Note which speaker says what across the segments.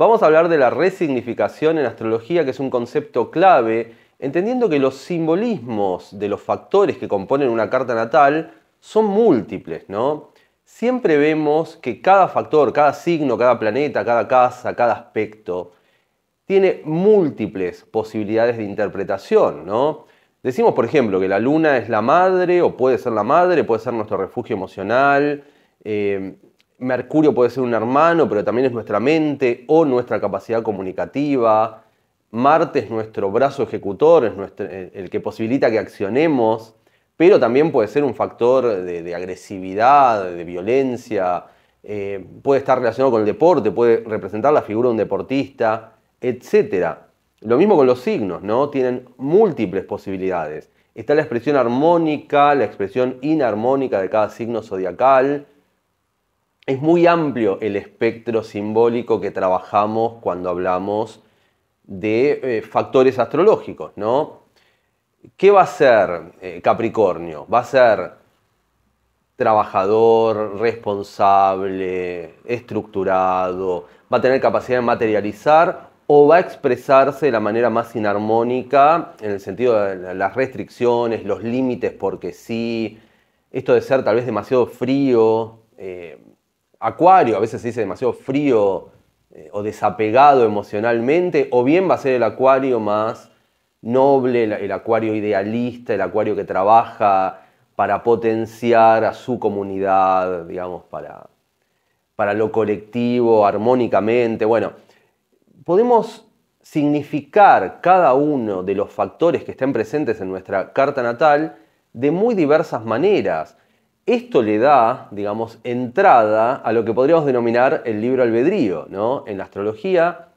Speaker 1: Vamos a hablar de la resignificación en astrología, que es un concepto clave, entendiendo que los simbolismos de los factores que componen una carta natal son múltiples, ¿no? Siempre vemos que cada factor, cada signo, cada planeta, cada casa, cada aspecto, tiene múltiples posibilidades de interpretación, ¿no? Decimos, por ejemplo, que la luna es la madre, o puede ser la madre, puede ser nuestro refugio emocional, eh, Mercurio puede ser un hermano, pero también es nuestra mente o nuestra capacidad comunicativa. Marte es nuestro brazo ejecutor, es eh, el que posibilita que accionemos, pero también puede ser un factor de, agresividad, de violencia, eh, puede estar relacionado con el deporte, puede representar la figura de un deportista, etc. Lo mismo con los signos, ¿no? Tienen múltiples posibilidades. Está la expresión armónica, la expresión inarmónica de cada signo zodiacal, es muy amplio el espectro simbólico que trabajamos cuando hablamos de eh, factores astrológicos, ¿no? ¿Qué va a ser eh, Capricornio? ¿Va a ser trabajador, responsable, estructurado? ¿Va a tener capacidad de materializar o va a expresarse de la manera más inarmónica en el sentido de las restricciones, los límites porque sí, esto de ser tal vez demasiado frío? Eh, acuario, a veces se dice demasiado frío eh, o desapegado emocionalmente, o bien va a ser el acuario más noble, el, el acuario idealista, el acuario que trabaja para potenciar a su comunidad, digamos, para, para lo colectivo, armónicamente. Bueno, podemos significar cada uno de los factores que estén presentes en nuestra carta natal de muy diversas maneras. Esto le da, digamos, entrada a lo que podríamos denominar el libro albedrío, ¿no? En la astrología,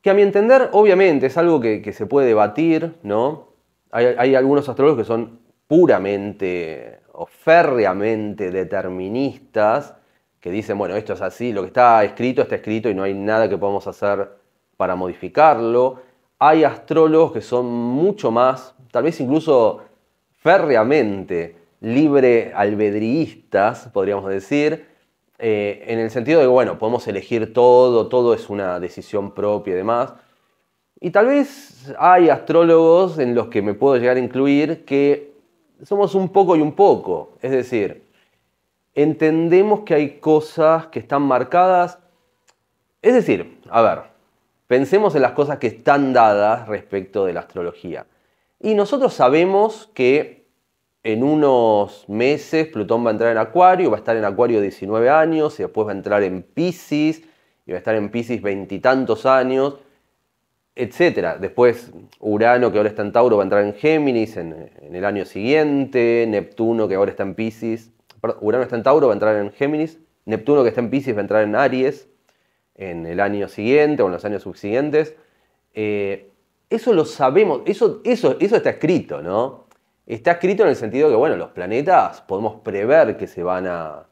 Speaker 1: que a mi entender, obviamente, es algo que, se puede debatir, ¿no? Hay, algunos astrólogos que son puramente o férreamente deterministas, que dicen, bueno, esto es así, lo que está escrito está escrito y no hay nada que podamos hacer para modificarlo. Hay astrólogos que son mucho más, tal vez incluso férreamente libre albedrístas, podríamos decir, eh, en el sentido de, bueno, podemos elegir todo, todo es una decisión propia y demás. Y tal vez hay astrólogos en los que me puedo llegar a incluir que somos un poco y un poco. Es decir, entendemos que hay cosas que están marcadas. Es decir, a ver, pensemos en las cosas que están dadas respecto de la astrología. Y nosotros sabemos que en unos meses Plutón va a entrar en Acuario, va a estar en Acuario 19 años y después va a entrar en Pisces y va a estar en Pisces veintitantos años, etc. Después Urano, que ahora está en Tauro, va a entrar en Géminis en, el año siguiente, Neptuno, que ahora está en Pisces, perdón, Urano está en Tauro, va a entrar en Géminis, Neptuno, que está en Pisces, va a entrar en Aries en el año siguiente o en los años subsiguientes. Eh, eso lo sabemos, eso, eso, eso está escrito, ¿no? Está escrito en el sentido que, bueno, los planetas podemos prever que se van a,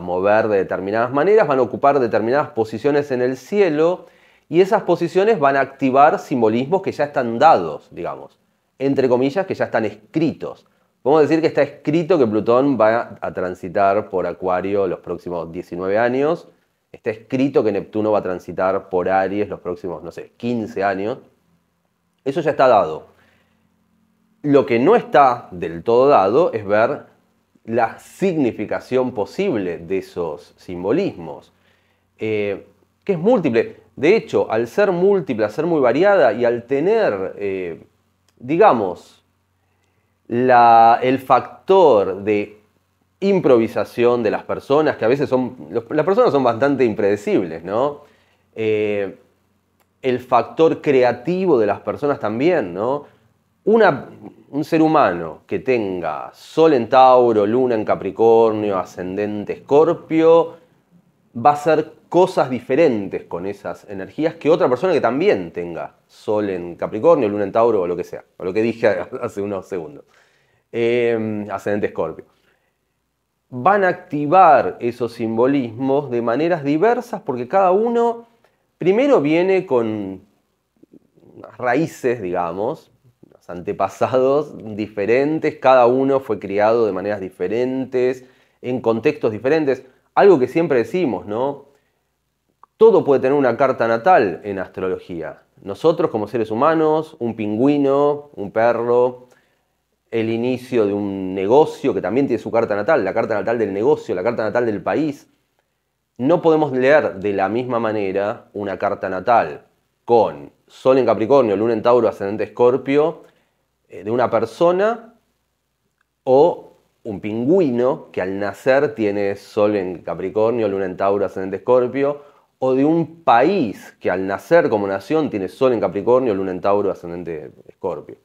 Speaker 1: mover de determinadas maneras, van a ocupar determinadas posiciones en el cielo y esas posiciones van a activar simbolismos que ya están dados, digamos, entre comillas, que ya están escritos. Podemos decir que está escrito que Plutón va a transitar por Acuario los próximos 19 años, está escrito que Neptuno va a transitar por Aries los próximos, no sé, 15 años. Eso ya está dado. Lo que no está del todo dado es ver la significación posible de esos simbolismos, eh, que es múltiple. De hecho, al ser múltiple, al ser muy variada y al tener, eh, digamos, el factor de improvisación de las personas, que a veces son, las personas son bastante impredecibles, ¿no? Eh, el factor creativo de las personas también, ¿no? un ser humano que tenga Sol en Tauro, Luna en Capricornio, Ascendente Escorpio, va a hacer cosas diferentes con esas energías que otra persona que también tenga Sol en Capricornio, Luna en Tauro o lo que sea, o lo que dije hace unos segundos. Em, ascendente Escorpio. Van a activar esos simbolismos de maneras diversas porque cada uno primero viene con raíces, digamos, antepasados diferentes, cada uno fue criado de maneras diferentes, en contextos diferentes. Algo que siempre decimos, ¿no? Todo puede tener una carta natal en astrología. Nosotros como seres humanos, un pingüino, un perro, el inicio de un negocio que también tiene su carta natal, la carta natal del negocio, la carta natal del país. No podemos leer de la misma manera una carta natal con Sol en Capricornio, Luna en Tauro, Ascendente Escorpio eh, de una persona o un pingüino que al nacer tiene sol en Capricornio, luna en Tauro, ascendente Escorpio, o de un país que al nacer como nación tiene sol en Capricornio, luna en Tauro, ascendente Escorpio.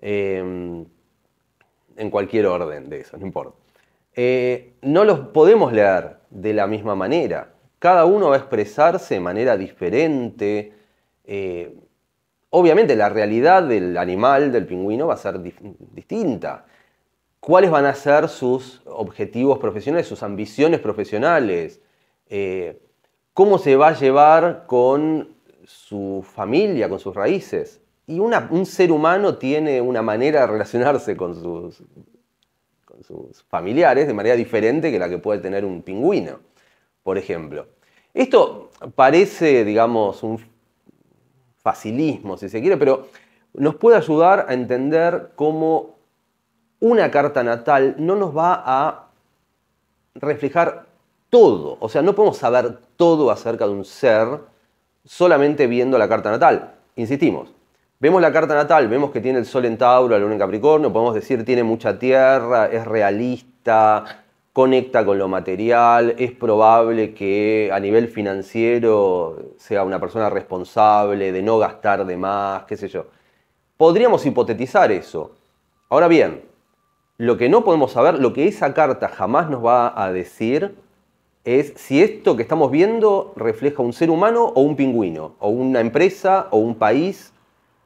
Speaker 1: Em, en cualquier orden de eso, no importa. Eh, no los podemos leer de la misma manera. Cada uno va a expresarse de manera diferente. Eh, Obviamente la realidad del animal, del pingüino, va a ser distinta. ¿Cuáles van a ser sus objetivos profesionales, sus ambiciones profesionales? Eh, ¿Cómo se va a llevar con su familia, con sus raíces? Y un ser humano tiene una manera de relacionarse con sus, con sus familiares de manera diferente que la que puede tener un pingüino, por ejemplo. Esto parece, digamos, un facilismo, si se quiere, pero nos puede ayudar a entender cómo una carta natal no nos va a reflejar todo. O sea, no podemos saber todo acerca de un ser solamente viendo la carta natal. Insistimos, vemos la carta natal, vemos que tiene el sol en Tauro, la luna en Capricornio, podemos decir tiene mucha tierra, es realista, conecta con lo material, es probable que a nivel financiero sea una persona responsable de no gastar de más, qué sé yo. Podríamos hipotetizar eso. Ahora bien, lo que no podemos saber, lo que esa carta jamás nos va a decir, es si esto que estamos viendo refleja un ser humano o un pingüino, o una empresa, o un país,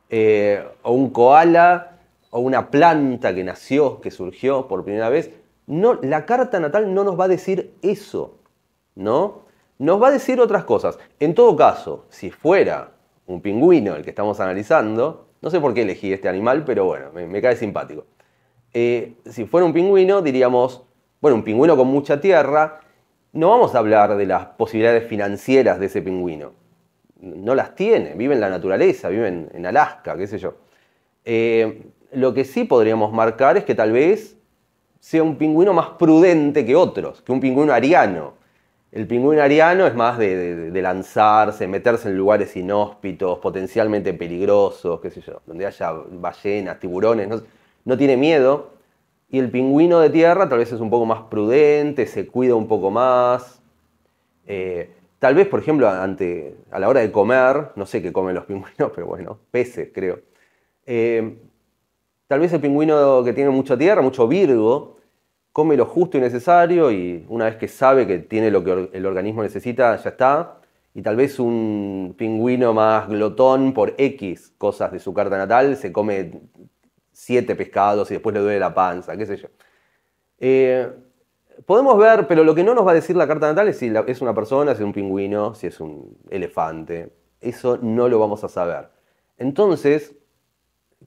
Speaker 1: eh, o un koala, o una planta que nació, que surgió por primera vez no, la carta natal no nos va a decir eso, ¿no? Nos va a decir otras cosas. En todo caso, si fuera un pingüino el que estamos analizando, no sé por qué elegí este animal, pero bueno, me, cae simpático. Eh, si fuera un pingüino, diríamos, bueno, un pingüino con mucha tierra, no vamos a hablar de las posibilidades financieras de ese pingüino. No las tiene, vive en la naturaleza, vive en, Alaska, qué sé yo. Eh, lo que sí podríamos marcar es que tal vez sea un pingüino más prudente que otros, que un pingüino ariano. El pingüino ariano es más de, lanzarse, meterse en lugares inhóspitos, potencialmente peligrosos, qué sé yo, donde haya ballenas, tiburones, no, tiene miedo. Y el pingüino de tierra tal vez es un poco más prudente, se cuida un poco más. Eh, tal vez, por ejemplo, ante, a la hora de comer, no sé qué comen los pingüinos, pero bueno, peces creo. Eh, Tal vez el pingüino que tiene mucha tierra, mucho Virgo, come lo justo y necesario y una vez que sabe que tiene lo que el organismo necesita, ya está. Y tal vez un pingüino más glotón por X cosas de su carta natal se come siete pescados y después le duele la panza, qué sé yo. Eh, podemos ver, pero lo que no nos va a decir la carta natal es si es una persona, si es un pingüino, si es un elefante. Eso no lo vamos a saber. Entonces,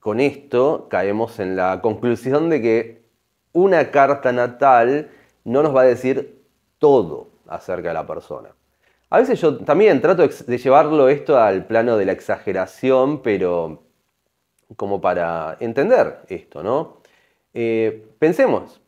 Speaker 1: con esto caemos en la conclusión de que una carta natal no nos va a decir todo acerca de la persona. A veces yo también trato de llevarlo esto al plano de la exageración, pero como para entender esto, ¿no? Eh, pensemos,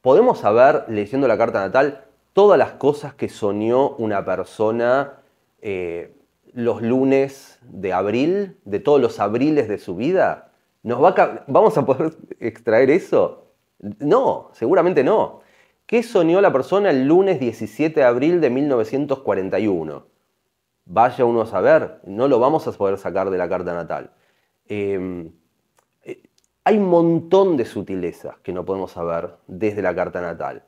Speaker 1: ¿podemos saber, leyendo la carta natal, todas las cosas que soñó una persona eh, los lunes de abril, de todos los abriles de su vida? ¿Nos va ¿Vamos a poder extraer eso? No, seguramente no. ¿Qué soñó la persona el lunes 17 de abril de 1941? Vaya uno a saber, no lo vamos a poder sacar de la carta natal. Em, eh, hay un montón de sutilezas que no podemos saber desde la carta natal.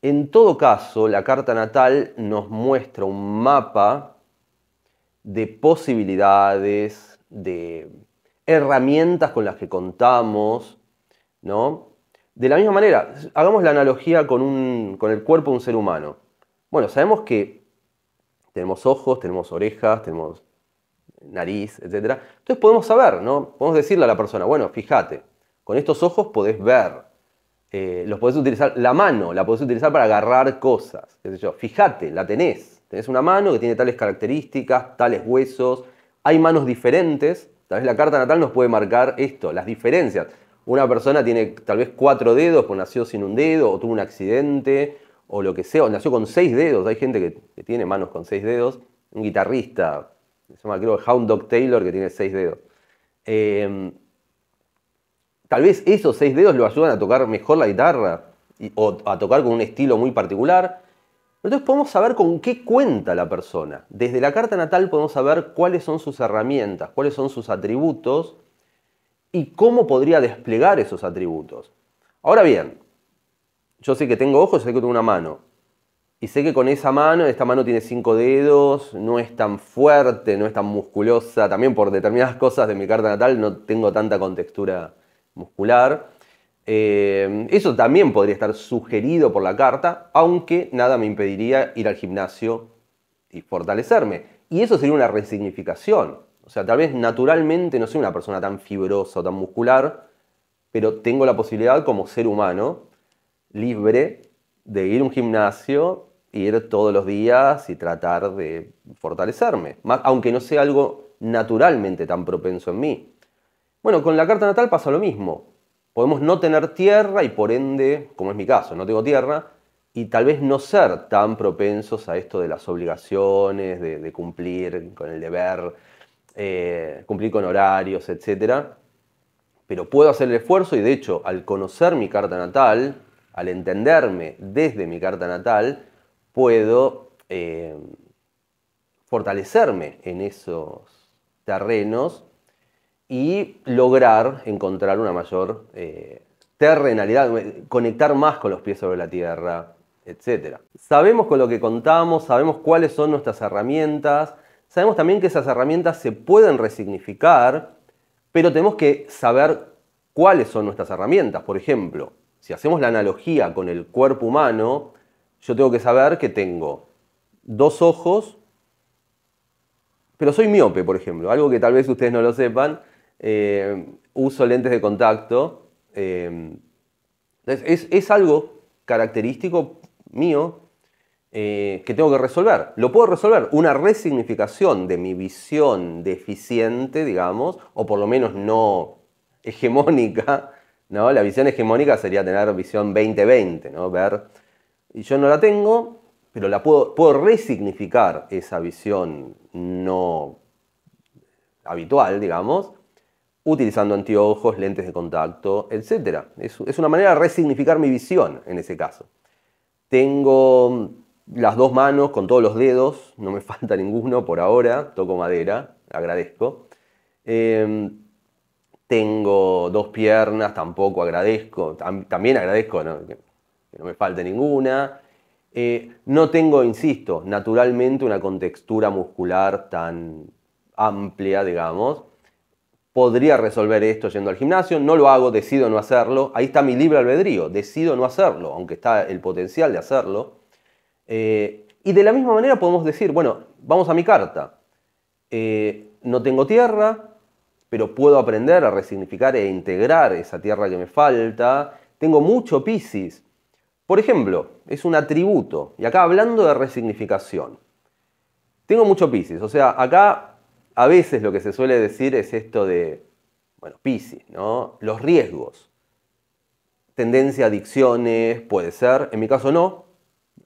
Speaker 1: En todo caso, la carta natal nos muestra un mapa de posibilidades, de herramientas con las que contamos, ¿no? De la misma manera, hagamos la analogía con, el cuerpo de un ser humano. Bueno, sabemos que tenemos ojos, tenemos orejas, tenemos nariz, etc. Entonces podemos saber, ¿no? Podemos decirle a la persona, bueno, fíjate, con estos ojos podés ver, eh, los utilizar, la mano la podés utilizar para agarrar cosas, fíjate, la tenés. Es una mano que tiene tales características, tales huesos. Hay manos diferentes. Tal vez la carta natal nos puede marcar esto, las diferencias. Una persona tiene tal vez cuatro dedos, pues nació sin un dedo, o tuvo un accidente, o lo que sea, o nació con seis dedos. Hay gente que, tiene manos con seis dedos. Un guitarrista, se llama creo Hound Dog Taylor, que tiene seis dedos. Eh, tal vez esos seis dedos lo ayudan a tocar mejor la guitarra, o a tocar con un estilo muy particular. Entonces podemos saber con qué cuenta la persona. Desde la carta natal podemos saber cuáles son sus herramientas, cuáles son sus atributos y cómo podría desplegar esos atributos. Ahora bien, yo sé que tengo ojos, sé que tengo una mano. Y sé que con esa mano, esta mano tiene cinco dedos, no es tan fuerte, no es tan musculosa. También por determinadas cosas de mi carta natal no tengo tanta contextura muscular. Eh, eso también podría estar sugerido por la carta, aunque nada me impediría ir al gimnasio y fortalecerme. Y eso sería una resignificación. O sea, tal vez naturalmente no soy una persona tan fibrosa o tan muscular, pero tengo la posibilidad como ser humano libre de ir a un gimnasio, ir todos los días y tratar de fortalecerme, aunque no sea algo naturalmente tan propenso en mí. Bueno, con la carta natal pasa lo mismo podemos no tener tierra y por ende, como es mi caso, no tengo tierra, y tal vez no ser tan propensos a esto de las obligaciones, de, cumplir con el deber, eh, cumplir con horarios, etc. Pero puedo hacer el esfuerzo y de hecho al conocer mi carta natal, al entenderme desde mi carta natal, puedo eh, fortalecerme en esos terrenos y lograr encontrar una mayor eh, terrenalidad, conectar más con los pies sobre la tierra, etc. Sabemos con lo que contamos, sabemos cuáles son nuestras herramientas, sabemos también que esas herramientas se pueden resignificar, pero tenemos que saber cuáles son nuestras herramientas. Por ejemplo, si hacemos la analogía con el cuerpo humano, yo tengo que saber que tengo dos ojos, pero soy miope, por ejemplo, algo que tal vez ustedes no lo sepan, eh, uso lentes de contacto. Eh, es, algo característico mío eh, que tengo que resolver. Lo puedo resolver. Una resignificación de mi visión deficiente, digamos, o por lo menos no hegemónica. ¿no? La visión hegemónica sería tener visión 2020, ¿no? ver. Y yo no la tengo, pero la puedo, puedo resignificar esa visión no habitual, digamos, utilizando anteojos, lentes de contacto, etc. Es, una manera de resignificar mi visión en ese caso. Tengo mm, las dos manos con todos los dedos, no me falta ninguno por ahora, toco madera, agradezco. Em, tengo dos piernas, tampoco agradezco, también agradezco que no me falte ninguna. Eh, no tengo, insisto, naturalmente una contextura muscular tan amplia, digamos, podría resolver esto yendo al gimnasio, no lo hago, decido no hacerlo, ahí está mi libre albedrío, decido no hacerlo, aunque está el potencial de hacerlo. Eh, y de la misma manera podemos decir, bueno, vamos a mi carta, eh, no tengo tierra, pero puedo aprender a resignificar e integrar esa tierra que me falta, tengo mucho Piscis. Por ejemplo, es un atributo, y acá hablando de resignificación, tengo mucho Piscis, o sea, acá a veces lo que se suele decir es esto de, bueno, Pisces, ¿no? Los riesgos. Tendencia a adicciones, puede ser. En mi caso no,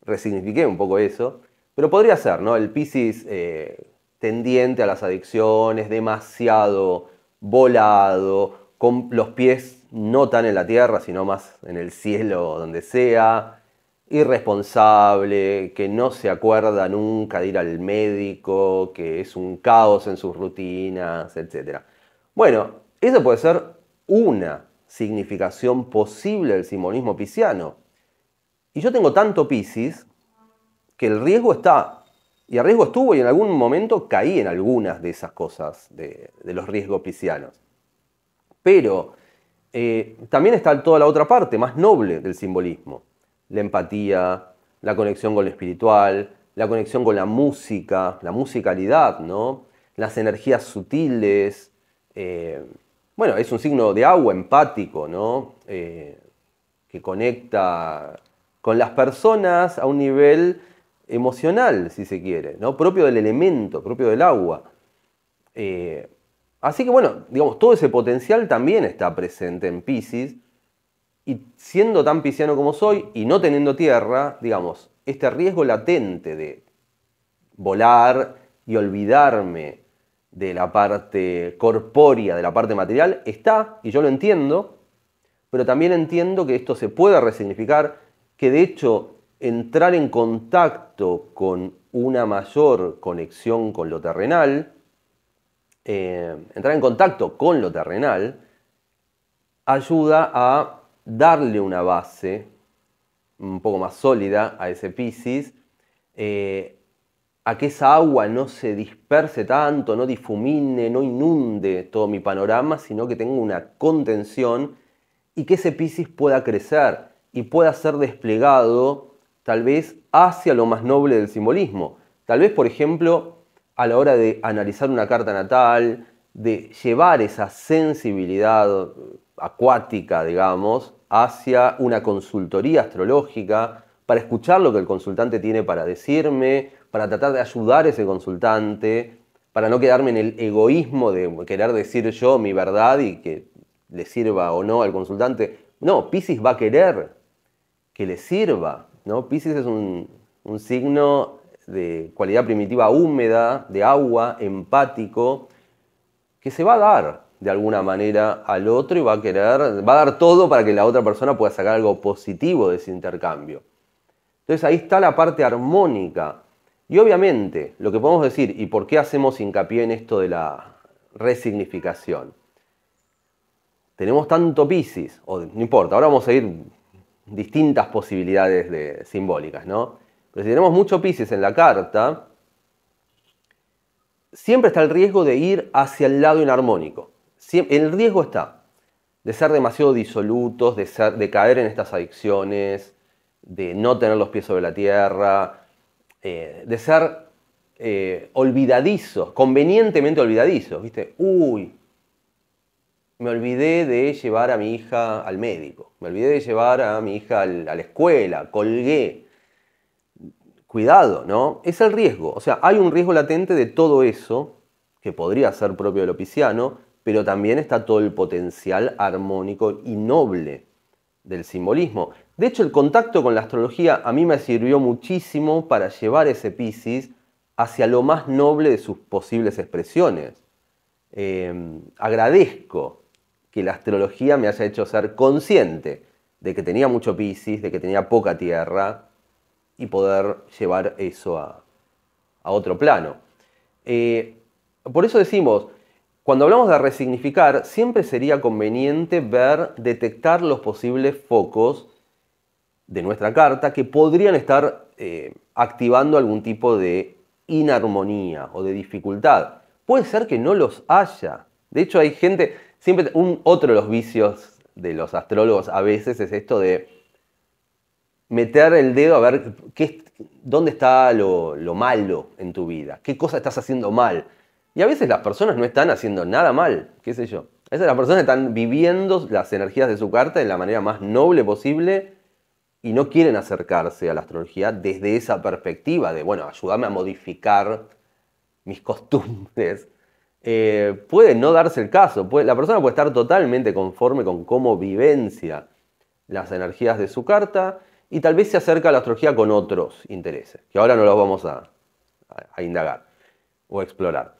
Speaker 1: resignifiqué un poco eso. Pero podría ser, ¿no? El Pisces eh, tendiente a las adicciones, demasiado volado, con los pies no tan en la tierra, sino más en el cielo, donde sea, irresponsable, que no se acuerda nunca de ir al médico, que es un caos en sus rutinas, etc. Bueno, eso puede ser una significación posible del simbolismo pisciano. Y yo tengo tanto Piscis que el riesgo está, y el riesgo estuvo, y en algún momento caí en algunas de esas cosas, de, los riesgos piscianos. Pero eh, también está toda la otra parte, más noble del simbolismo la empatía, la conexión con lo espiritual, la conexión con la música, la musicalidad, ¿no? las energías sutiles. Eh, bueno, es un signo de agua empático, ¿no? Eh, que conecta con las personas a un nivel emocional, si se quiere, ¿no? propio del elemento, propio del agua. Eh, así que bueno, digamos, todo ese potencial también está presente en Pisces y siendo tan pisciano como soy y no teniendo tierra, digamos, este riesgo latente de volar y olvidarme de la parte corpórea, de la parte material, está, y yo lo entiendo, pero también entiendo que esto se puede resignificar, que de hecho entrar en contacto con una mayor conexión con lo terrenal, eh, entrar en contacto con lo terrenal, ayuda a darle una base un poco más sólida a ese Piscis, eh, a que esa agua no se disperse tanto, no difumine, no inunde todo mi panorama, sino que tenga una contención y que ese Piscis pueda crecer y pueda ser desplegado tal vez hacia lo más noble del simbolismo. Tal vez, por ejemplo, a la hora de analizar una carta natal, de llevar esa sensibilidad acuática, digamos, hacia una consultoría astrológica, para escuchar lo que el consultante tiene para decirme, para tratar de ayudar a ese consultante, para no quedarme en el egoísmo de querer decir yo mi verdad y que le sirva o no al consultante. No, Pisces va a querer que le sirva. ¿no? Pisces es un, un signo de cualidad primitiva húmeda, de agua, empático, que se va a dar de alguna manera al otro y va a querer, va a dar todo para que la otra persona pueda sacar algo positivo de ese intercambio. Entonces ahí está la parte armónica. Y obviamente lo que podemos decir y por qué hacemos hincapié en esto de la resignificación. Tenemos tanto piscis? o no importa, ahora vamos a ir distintas posibilidades de, simbólicas, ¿no? Pero si tenemos mucho piscis en la carta, siempre está el riesgo de ir hacia el lado inarmónico. El riesgo está de ser demasiado disolutos, de, caer en estas adicciones, de no tener los pies sobre la tierra, eh, de ser eh, olvidadizos, convenientemente olvidadizos, ¿viste? Uy, me olvidé de llevar a mi hija al médico, me olvidé de llevar a mi hija a la escuela, colgué, cuidado, ¿no? Es el riesgo. O sea, hay un riesgo latente de todo eso, que podría ser propio del opiciano, pero también está todo el potencial armónico y noble del simbolismo. De hecho, el contacto con la astrología a mí me sirvió muchísimo para llevar ese Piscis hacia lo más noble de sus posibles expresiones. Eh, agradezco que la astrología me haya hecho ser consciente de que tenía mucho Piscis, de que tenía poca tierra, y poder llevar eso a, otro plano. Eh, por eso decimos, cuando hablamos de resignificar, siempre sería conveniente ver, detectar los posibles focos de nuestra carta que podrían estar eh, activando algún tipo de inarmonía o de dificultad. Puede ser que no los haya. De hecho, hay gente, siempre un otro de los vicios de los astrólogos a veces es esto de meter el dedo a ver dónde está lo, malo en tu vida, qué cosa estás haciendo mal. Y a veces las personas no están haciendo nada mal, qué sé yo. A veces las personas están viviendo las energías de su carta de la manera más noble posible y no quieren acercarse a la astrología desde esa perspectiva de, bueno, ayúdame a modificar mis costumbres. Eh, puede no darse el caso, la persona puede estar totalmente conforme con cómo vivencia las energías de su carta y tal vez se acerca a la astrología con otros intereses, que ahora no los vamos a, indagar o explorar.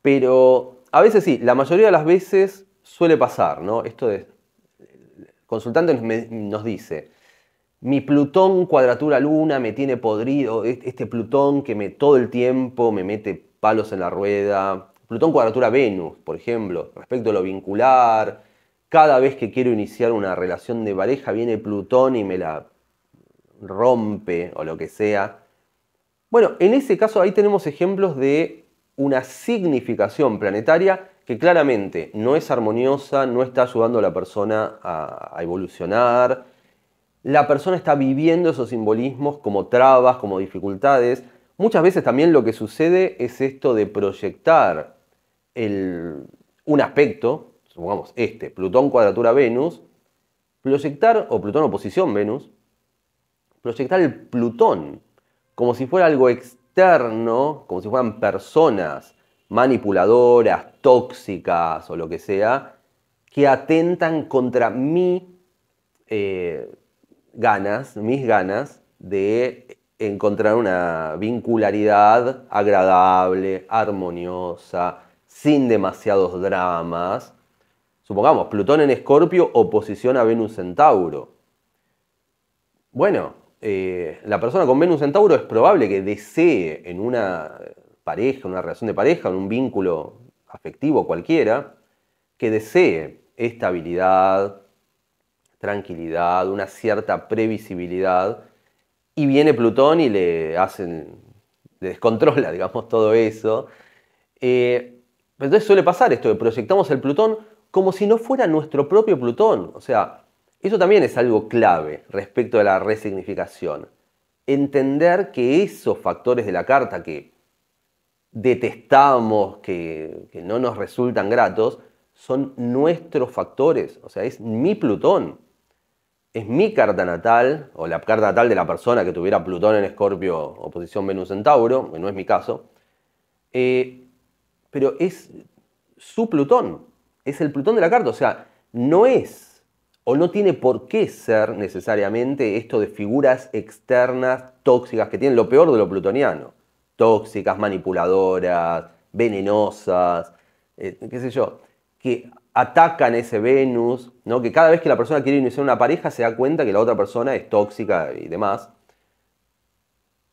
Speaker 1: Pero a veces sí, la mayoría de las veces suele pasar, ¿no? Esto de, el consultante nos, dice, mi Plutón cuadratura luna me tiene podrido, e, este Plutón que me todo el tiempo me mete palos en la rueda, Plutón cuadratura Venus, por ejemplo, respecto a lo vincular, cada vez que quiero iniciar una relación de pareja viene Plutón y me la rompe o lo que sea. Bueno, en ese caso ahí tenemos ejemplos de una significación planetaria que claramente no es armoniosa, no está ayudando a la persona a, evolucionar. La persona está viviendo esos simbolismos como trabas, como dificultades. Muchas veces también lo que sucede es esto de proyectar un aspecto, supongamos este, Plutón cuadratura Venus, proyectar, o Plutón oposición Venus, proyectar el Plutón, como si fuera algo externo, como si fueran personas manipuladoras, tóxicas o lo que sea, que atentan contra mi eh, ganas, mis ganas de encontrar una vincularidad agradable, armoniosa, sin demasiados dramas. Supongamos, Plutón en Escorpio, oposición a Venus en Tauro. Bueno, eh, la persona con Venus en Tauro es probable que desee en una pareja, una relación de pareja, en un vínculo afectivo cualquiera, que desee estabilidad, tranquilidad, una cierta previsibilidad, y viene Plutón y le hacen, descontrola, digamos, todo eso. Eh, entonces suele pasar esto, proyectamos el Plutón como si no fuera nuestro propio Plutón, o sea, eso también es algo clave respecto a la resignificación. Entender que esos factores de la carta que detestamos, que, no nos resultan gratos, son nuestros factores, o sea, es mi Plutón, es mi carta natal, o la carta natal de la persona que tuviera Plutón en Escorpio o posición Venus en Tauro, que no es mi caso, eh, pero es su Plutón, es el Plutón de la carta, o sea, no es o no tiene por qué ser necesariamente esto de figuras externas tóxicas que tienen lo peor de lo plutoniano. Tóxicas, manipuladoras, venenosas, eh, qué sé yo, que atacan ese Venus, ¿no? que cada vez que la persona quiere iniciar una pareja se da cuenta que la otra persona es tóxica y demás.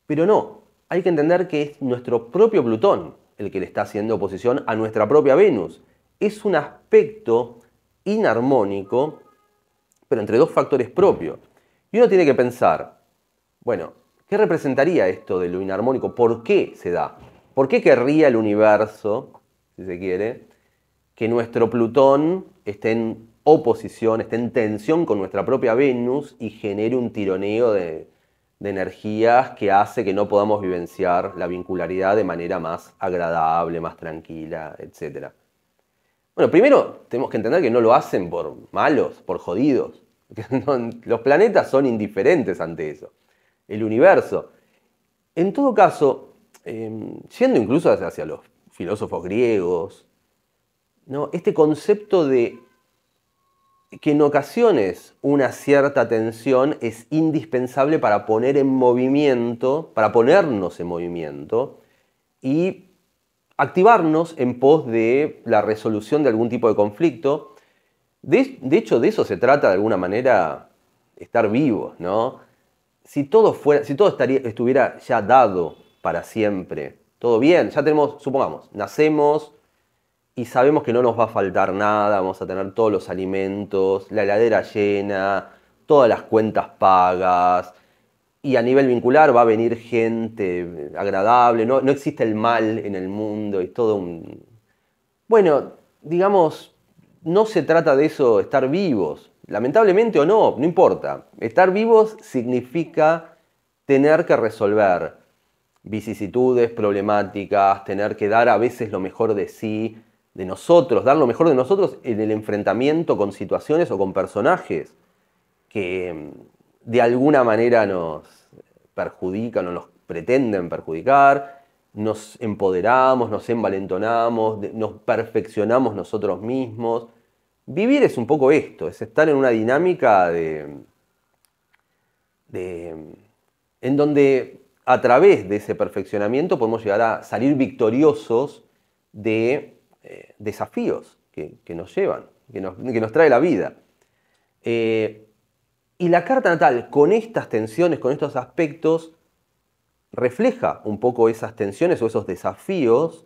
Speaker 1: Pero no, hay que entender que es nuestro propio Plutón el que le está haciendo oposición a nuestra propia Venus. Es un aspecto inarmónico pero entre dos factores propios. Y uno tiene que pensar, bueno, ¿qué representaría esto de lo inarmónico? ¿Por qué se da? ¿Por qué querría el universo, si se quiere, que nuestro Plutón esté en oposición, esté en tensión con nuestra propia Venus y genere un tironeo de, de energías que hace que no podamos vivenciar la vincularidad de manera más agradable, más tranquila, etcétera? Bueno, primero tenemos que entender que no lo hacen por malos, por jodidos. los planetas son indiferentes ante eso. El universo. En todo caso, siendo em, yendo incluso hacia los filósofos griegos, ¿no? este concepto de que en ocasiones una cierta tensión es indispensable para poner en movimiento, para ponernos en movimiento y activarnos en pos de la resolución de algún tipo de conflicto. De, de hecho, de eso se trata de alguna manera estar vivos, ¿no? Si todo, fuera, si todo estaría, estuviera ya dado para siempre, todo bien, ya tenemos, supongamos, nacemos y sabemos que no nos va a faltar nada, vamos a tener todos los alimentos, la heladera llena, todas las cuentas pagas, y a nivel vincular va a venir gente agradable, no, no existe el mal en el mundo, y todo un... Bueno, digamos, no se trata de eso, estar vivos, lamentablemente o no, no importa. Estar vivos significa tener que resolver vicisitudes, problemáticas, tener que dar a veces lo mejor de sí, de nosotros, dar lo mejor de nosotros en el enfrentamiento con situaciones o con personajes que de alguna manera nos perjudican o nos pretenden perjudicar, nos empoderamos, nos envalentonamos, nos perfeccionamos nosotros mismos. Vivir es un poco esto, es estar en una dinámica de, en donde a través de ese perfeccionamiento podemos llegar a salir victoriosos de eh, desafíos que, nos llevan, que nos, trae la vida. Eh, y la carta natal, con estas tensiones, con estos aspectos, refleja un poco esas tensiones o esos desafíos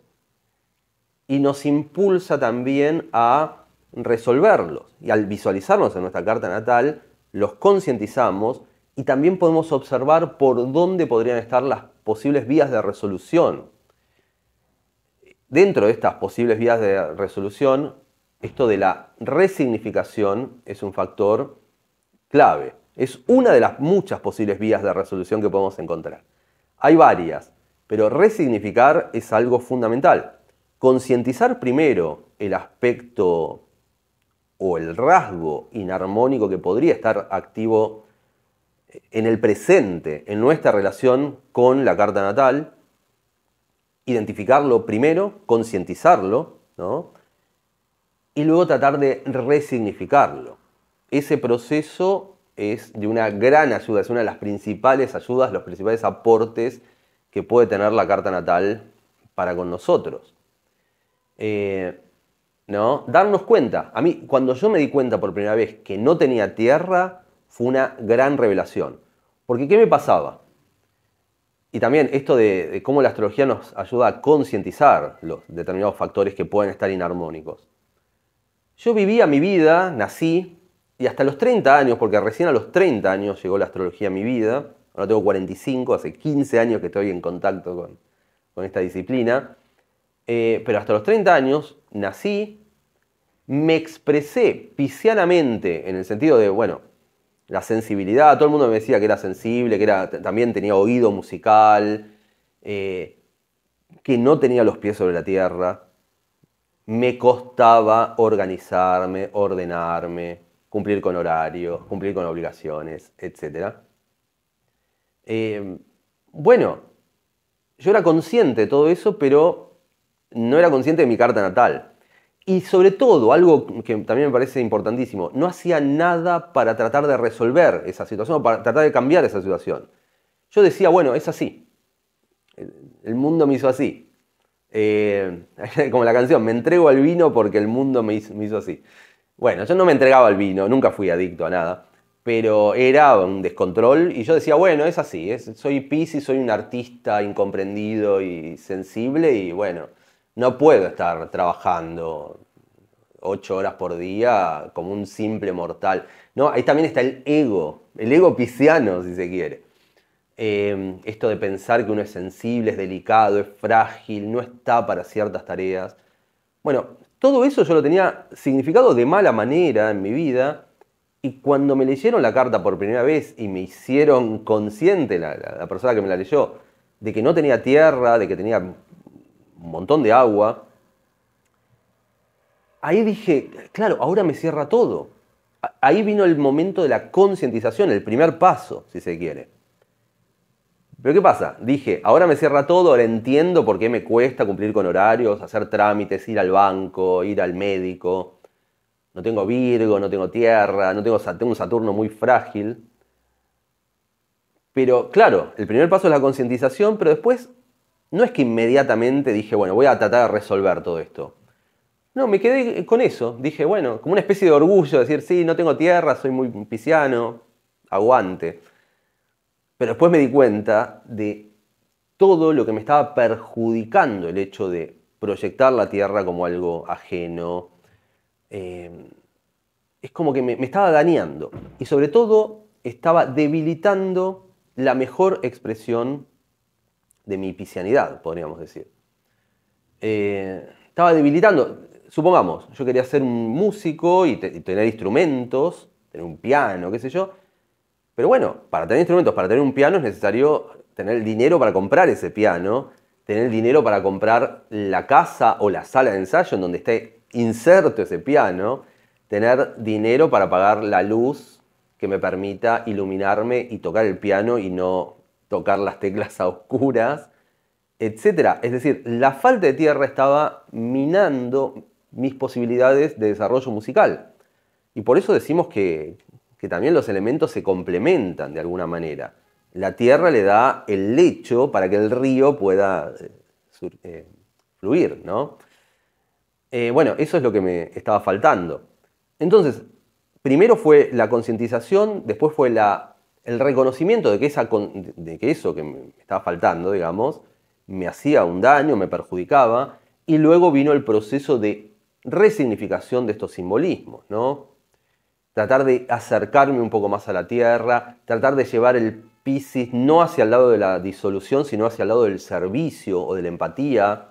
Speaker 1: y nos impulsa también a resolverlos. Y al visualizarnos en nuestra carta natal, los concientizamos y también podemos observar por dónde podrían estar las posibles vías de resolución. Dentro de estas posibles vías de resolución, esto de la resignificación es un factor clave. Es una de las muchas posibles vías de resolución que podemos encontrar. Hay varias, pero resignificar es algo fundamental. Concientizar primero el aspecto o el rasgo inarmónico que podría estar activo en el presente, en nuestra relación con la carta natal, identificarlo primero, concientizarlo, y luego tratar de resignificarlo ese proceso es de una gran ayuda, es una de las principales ayudas, los principales aportes que puede tener la carta natal para con nosotros. Eh, ¿No? Darnos cuenta. A mí, cuando yo me di cuenta por primera vez que no tenía tierra, fue una gran revelación. Porque, ¿qué me pasaba? Y también esto de, de cómo la astrología nos ayuda a concientizar los determinados factores que pueden estar inarmónicos. Yo vivía mi vida, nací, y hasta los 30 años, porque recién a los 30 años llegó la astrología a mi vida, ahora tengo 45, hace 15 años que estoy en contacto con, esta disciplina, eh, pero hasta los 30 años nací, me expresé piscianamente en el sentido de, bueno, la sensibilidad, todo el mundo me decía que era sensible, que también tenía oído musical, eh, que no tenía los pies sobre la tierra, me costaba organizarme, ordenarme, cumplir con horarios, cumplir con obligaciones, etc. Eh, bueno, yo era consciente de todo eso, pero no era consciente de mi carta natal. Y sobre todo, algo que también me parece importantísimo, no hacía nada para tratar de resolver esa situación o para tratar de cambiar esa situación. Yo decía, bueno, es así. El mundo me hizo así. Eh, como la canción, me entrego al vino porque el mundo me hizo así. Bueno, yo no me entregaba al vino, nunca fui adicto a nada, pero era un descontrol y yo decía, bueno, es así, soy y soy un artista incomprendido y sensible y bueno, no puedo estar trabajando ocho horas por día como un simple mortal. No, ahí también está el ego, el ego pisciano, si se quiere. Em, esto de pensar que uno es sensible, es delicado, es frágil, no está para ciertas tareas. Bueno, todo eso yo lo tenía significado de mala manera en mi vida y cuando me leyeron la carta por primera vez y me hicieron consciente, la, persona que me la leyó, de que no tenía tierra, de que tenía un montón de agua, ahí dije, claro, ahora me cierra todo. Ahí vino el momento de la concientización, el primer paso, si se quiere. Pero ¿qué pasa? Dije, ahora me cierra todo, ahora entiendo por qué me cuesta cumplir con horarios, hacer trámites, ir al banco, ir al médico. No tengo Virgo, no tengo Tierra, no tengo, tengo un Saturno muy frágil. Pero claro, el primer paso es la concientización, pero después no es que inmediatamente dije, bueno, voy a tratar de resolver todo esto. No, me quedé con eso. Dije, bueno, como una especie de orgullo, decir, sí, no tengo tierra, soy muy pisciano, aguante. Pero después me di cuenta de todo lo que me estaba perjudicando el hecho de proyectar la tierra como algo ajeno. Em, es como que me, estaba dañando y sobre todo estaba debilitando la mejor expresión de mi pisianidad, podríamos decir. Eh, estaba debilitando, supongamos, yo quería ser un músico y, tener instrumentos, tener un piano, qué sé yo, pero bueno, para tener instrumentos, para tener un piano es necesario tener el dinero para comprar ese piano, tener el dinero para comprar la casa o la sala de ensayo en donde esté inserto ese piano, tener dinero para pagar la luz que me permita iluminarme y tocar el piano y no tocar las teclas a oscuras, etc. Es decir, la falta de tierra estaba minando mis posibilidades de desarrollo musical. Y por eso decimos que que también los elementos se complementan de alguna manera. La tierra le da el lecho para que el río pueda eh, eh, fluir, ¿no? Eh, bueno, eso es lo que me estaba faltando. Entonces, primero fue la concientización, después fue el reconocimiento de que, de que eso que me estaba faltando, digamos, me hacía un daño, me perjudicaba, y luego vino el proceso de resignificación de estos simbolismos, ¿no? tratar de acercarme un poco más a la Tierra, tratar de llevar el Piscis no hacia el lado de la disolución, sino hacia el lado del servicio o de la empatía,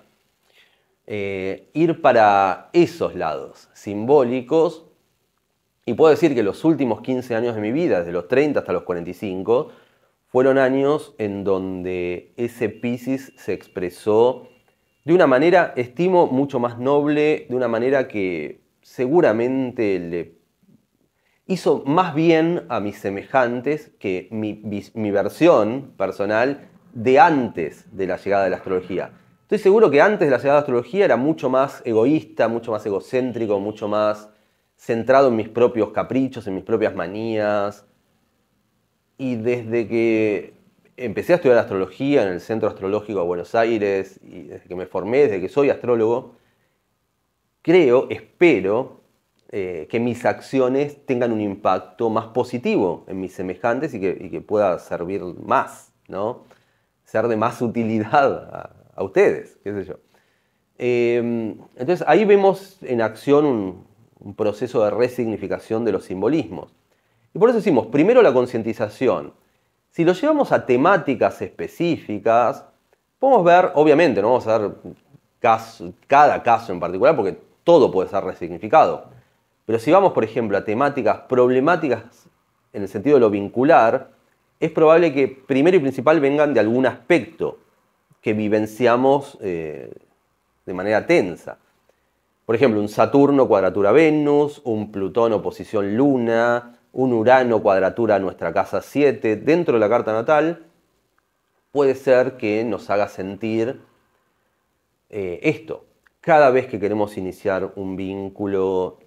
Speaker 1: eh, ir para esos lados simbólicos. Y puedo decir que los últimos 15 años de mi vida, desde los 30 hasta los 45, fueron años en donde ese Piscis se expresó de una manera, estimo, mucho más noble, de una manera que seguramente le hizo más bien a mis semejantes que mi, versión personal de antes de la llegada de la astrología. Estoy seguro que antes de la llegada de la astrología era mucho más egoísta, mucho más egocéntrico, mucho más centrado en mis propios caprichos, en mis propias manías. Y desde que empecé a estudiar astrología en el Centro Astrológico de Buenos Aires, y desde que me formé, desde que soy astrólogo, creo, espero eh, que mis acciones tengan un impacto más positivo en mis semejantes y que, pueda servir más, ¿no? Ser de más utilidad a, ustedes, qué sé yo. Em, entonces ahí vemos en acción un, proceso de resignificación de los simbolismos. Y por eso decimos, primero la concientización. Si lo llevamos a temáticas específicas, podemos ver, obviamente, no vamos a ver cada caso en particular, porque todo puede ser resignificado. Pero si vamos, por ejemplo, a temáticas problemáticas en el sentido de lo vincular, es probable que primero y principal vengan de algún aspecto que vivenciamos eh, de manera tensa. Por ejemplo, un Saturno cuadratura Venus, un Plutón oposición Luna, un Urano cuadratura nuestra casa 7 dentro de la carta natal, puede ser que nos haga sentir eh, esto. Cada vez que queremos iniciar un vínculo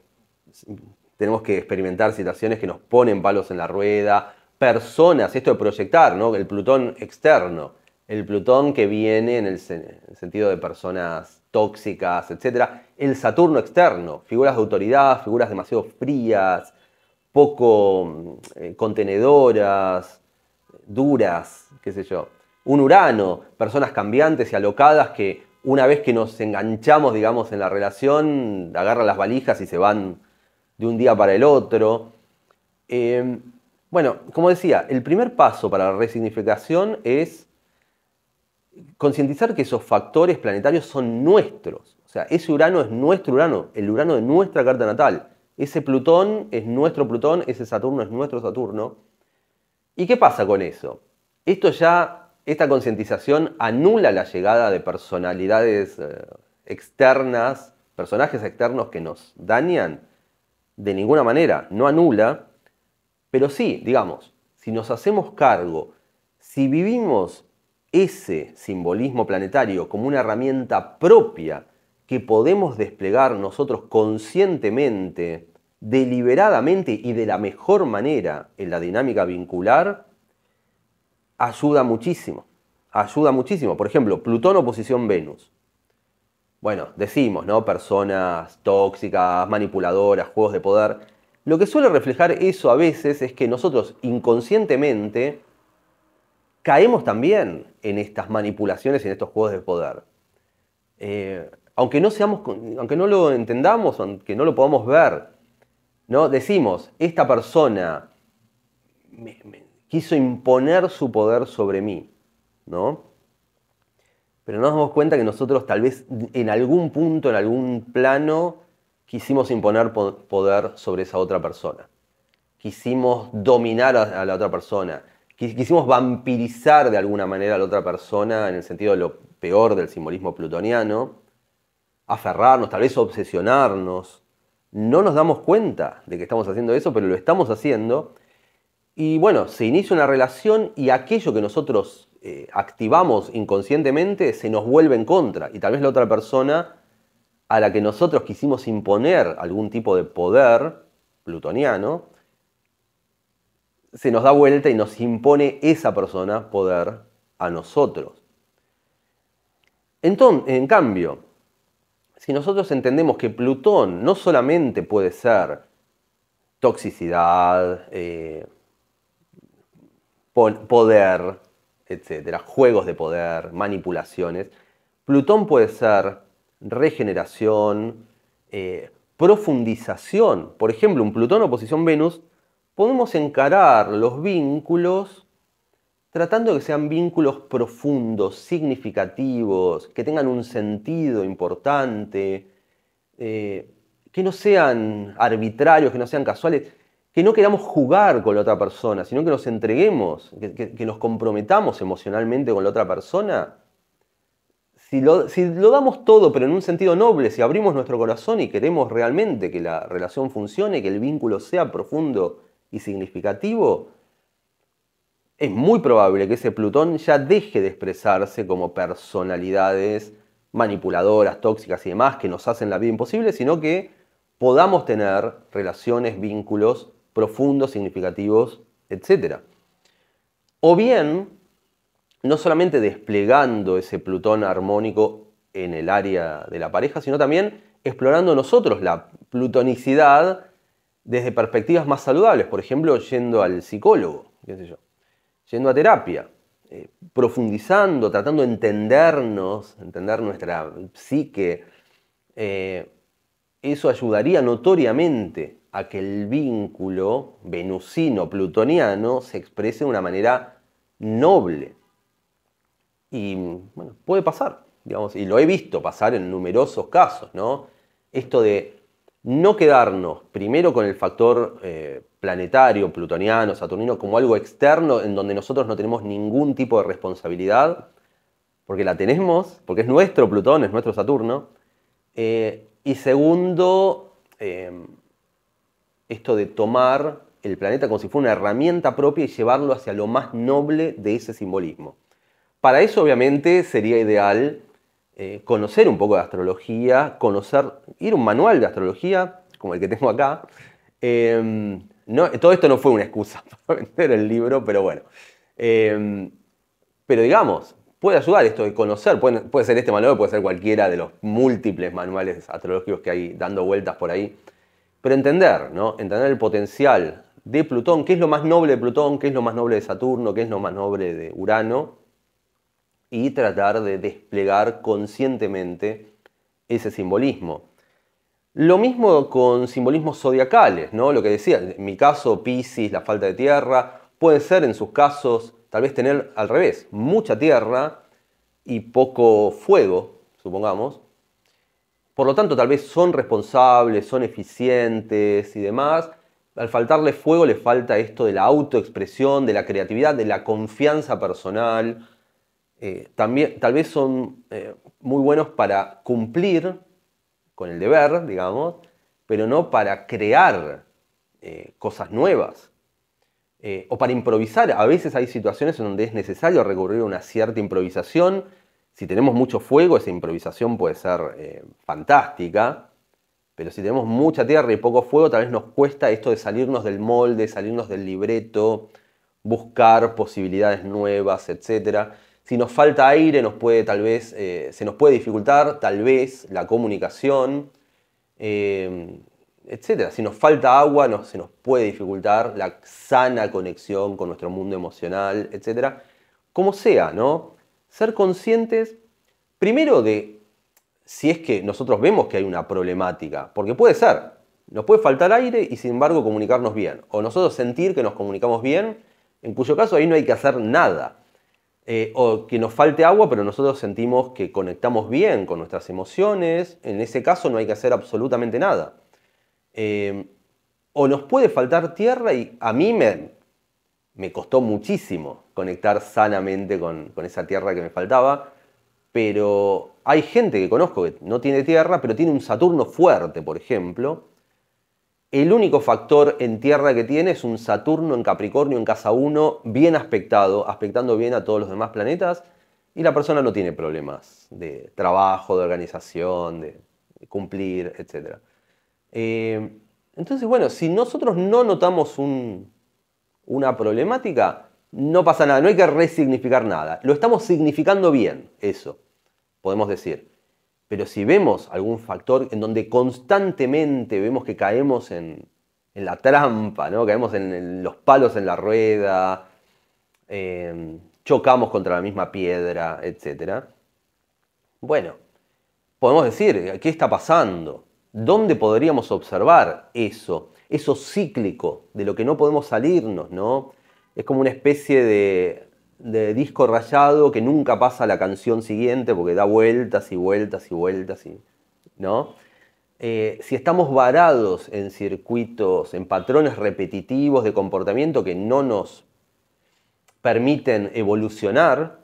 Speaker 1: tenemos que experimentar situaciones que nos ponen palos en la rueda, personas, esto de proyectar, ¿no? El Plutón externo, el Plutón que viene en el, sentido de personas tóxicas, etc. El Saturno externo, figuras de autoridad, figuras demasiado frías, poco mm, eh, contenedoras, duras, qué sé yo. Un Urano, personas cambiantes y alocadas que una vez que nos enganchamos, digamos, en la relación, agarran las valijas y se van de un día para el otro. Eh, bueno, como decía, el primer paso para la resignificación es concientizar que esos factores planetarios son nuestros. O sea, ese Urano es nuestro Urano, el Urano de nuestra carta natal. Ese Plutón es nuestro Plutón, ese Saturno es nuestro Saturno. ¿Y qué pasa con eso? Esto ya, esta concientización anula la llegada de personalidades eh, externas, personajes externos que nos dañan de ninguna manera, no anula, pero sí, digamos, si nos hacemos cargo, si vivimos ese simbolismo planetario como una herramienta propia que podemos desplegar nosotros conscientemente, deliberadamente y de la mejor manera en la dinámica vincular, ayuda muchísimo. Ayuda muchísimo. Por ejemplo, Plutón oposición Venus bueno, decimos, ¿no? Personas tóxicas, manipuladoras, juegos de poder. Lo que suele reflejar eso a veces es que nosotros inconscientemente caemos también en estas manipulaciones y en estos juegos de poder. Eh, aunque, no seamos, aunque no lo entendamos, aunque no lo podamos ver, ¿no? Decimos, esta persona quiso imponer su poder sobre mí, ¿no? pero nos damos cuenta que nosotros tal vez en algún punto, en algún plano, quisimos imponer poder sobre esa otra persona. Quisimos dominar a la otra persona. Quisimos vampirizar de alguna manera a la otra persona en el sentido de lo peor del simbolismo plutoniano. Aferrarnos, tal vez obsesionarnos. No nos damos cuenta de que estamos haciendo eso, pero lo estamos haciendo. Y bueno, se inicia una relación y aquello que nosotros eh, activamos inconscientemente se nos vuelve en contra. Y tal vez la otra persona a la que nosotros quisimos imponer algún tipo de poder plutoniano, se nos da vuelta y nos impone esa persona poder a nosotros. Entonces, en cambio, si nosotros entendemos que Plutón no solamente puede ser toxicidad, eh, poder, etcétera, juegos de poder, manipulaciones. Plutón puede ser regeneración, eh, profundización. Por ejemplo, un Plutón oposición Venus, podemos encarar los vínculos tratando de que sean vínculos profundos, significativos, que tengan un sentido importante, eh, que no sean arbitrarios, que no sean casuales, que no queramos jugar con la otra persona, sino que nos entreguemos, que, nos comprometamos emocionalmente con la otra persona, si si lo, damos todo, pero en un sentido noble, si abrimos nuestro corazón y queremos realmente que la relación funcione, que el vínculo sea profundo y significativo, es muy probable que ese Plutón ya deje de expresarse como personalidades manipuladoras, tóxicas y demás que nos hacen la vida imposible, sino que podamos tener relaciones, vínculos profundos, significativos, etc. O bien, no solamente desplegando ese Plutón armónico en el área de la pareja, sino también explorando nosotros la plutonicidad desde perspectivas más saludables, por ejemplo, yendo al psicólogo, yo, yendo a terapia, eh, profundizando, tratando de entendernos, entender nuestra psique, eh, eso ayudaría notoriamente a que el vínculo venusino-plutoniano se exprese de una manera noble. Y bueno, puede pasar, digamos, y lo he visto pasar en numerosos casos, ¿no? Esto de no quedarnos primero con el factor eh, planetario, plutoniano, saturnino, como algo externo en donde nosotros no tenemos ningún tipo de responsabilidad, porque la tenemos, porque es nuestro Plutón, es nuestro Saturno. Eh, y segundo, eh, esto de tomar el planeta como si fuera una herramienta propia y llevarlo hacia lo más noble de ese simbolismo. Para eso obviamente sería ideal eh, conocer un poco de astrología, conocer, ir un manual de astrología, como el que tengo acá. Em, todo esto no fue una excusa para vender el libro, pero bueno. Em, pero digamos, puede ayudar esto de conocer, puede, puede ser este manual, puede ser cualquiera de los múltiples manuales astrológicos que hay dando vueltas por ahí. Pero entender, ¿no? Entender el potencial de Plutón, qué es lo más noble de Plutón, qué es lo más noble de Saturno, qué es lo más noble de Urano, y tratar de desplegar conscientemente ese simbolismo. Lo mismo con simbolismos zodiacales, ¿no? Lo que decía, en mi caso, Pisces, la falta de tierra, puede ser en sus casos, tal vez tener al revés, mucha tierra y poco fuego, supongamos, por lo tanto, tal vez son responsables, son eficientes y demás. Al faltarle fuego le falta esto de la autoexpresión, de la creatividad, de la confianza personal. Eh, también, tal vez son eh, muy buenos para cumplir con el deber, digamos, pero no para crear eh, cosas nuevas o para improvisar. A veces hay situaciones en donde es necesario recurrir a una cierta improvisación si tenemos mucho fuego, esa improvisación puede ser eh, fantástica, pero si tenemos mucha tierra y poco fuego, tal vez nos cuesta esto de salirnos del molde, salirnos del libreto, buscar posibilidades nuevas, etc. Si nos falta aire, nos puede, tal vez, eh, se nos puede dificultar, tal vez, la comunicación, em, etc. Si nos falta agua, no, se nos puede dificultar la sana conexión con nuestro mundo emocional, etc. Como sea, ¿no? ser conscientes primero de si es que nosotros vemos que hay una problemática, porque puede ser, nos puede faltar aire y sin embargo comunicarnos bien, o nosotros sentir que nos comunicamos bien, en cuyo caso ahí no hay que hacer nada, eh, o que nos falte agua, pero nosotros sentimos que conectamos bien con nuestras emociones, en ese caso no hay que hacer absolutamente nada. Eh, o nos puede faltar tierra y a mí me, me costó muchísimo conectar sanamente con, esa tierra que me faltaba, pero hay gente que conozco que no tiene tierra, pero tiene un Saturno fuerte, por ejemplo. El único factor en tierra que tiene es un Saturno en Capricornio, en casa 1, bien aspectado, aspectando bien a todos los demás planetas, y la persona no tiene problemas de trabajo, de organización, de cumplir, etc. Eh, entonces, bueno, si nosotros no notamos un, una problemática, no pasa nada, no hay que resignificar nada. Lo estamos significando bien, eso, podemos decir. Pero si vemos algún factor en donde constantemente vemos que caemos en, la trampa, ¿no? caemos en, los palos en la rueda, em, chocamos contra la misma piedra, etc. Bueno, podemos decir, ¿qué está pasando? ¿Dónde podríamos observar eso? eso cíclico, de lo que no podemos salirnos, ¿no? Es como una especie de, disco rayado que nunca pasa a la canción siguiente porque da vueltas y vueltas y vueltas ¿No? Eh, si estamos varados en circuitos, en patrones repetitivos de comportamiento que no nos permiten evolucionar,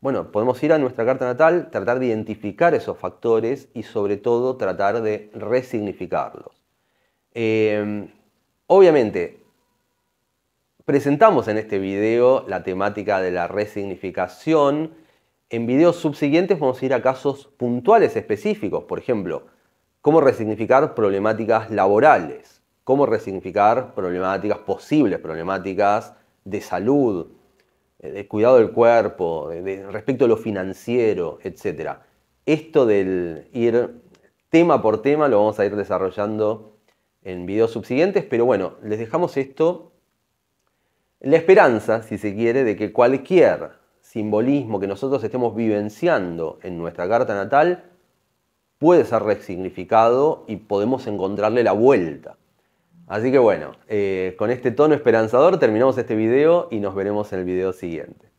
Speaker 1: bueno, podemos ir a nuestra carta natal, tratar de identificar esos factores y sobre todo tratar de resignificarlos. Em, obviamente, presentamos en este video la temática de la resignificación. En videos subsiguientes vamos a ir a casos puntuales específicos, por ejemplo, cómo resignificar problemáticas laborales, cómo resignificar problemáticas posibles, problemáticas de salud, eh, de cuidado del cuerpo, respecto a lo financiero, etc. Esto del ir tema por tema lo vamos a ir desarrollando en videos subsiguientes, pero bueno, les dejamos esto, la esperanza, si se quiere, de que cualquier simbolismo que nosotros estemos vivenciando en nuestra carta natal puede ser resignificado y podemos encontrarle la vuelta. Así que bueno, eh, con este tono esperanzador terminamos este video y nos veremos en el video siguiente.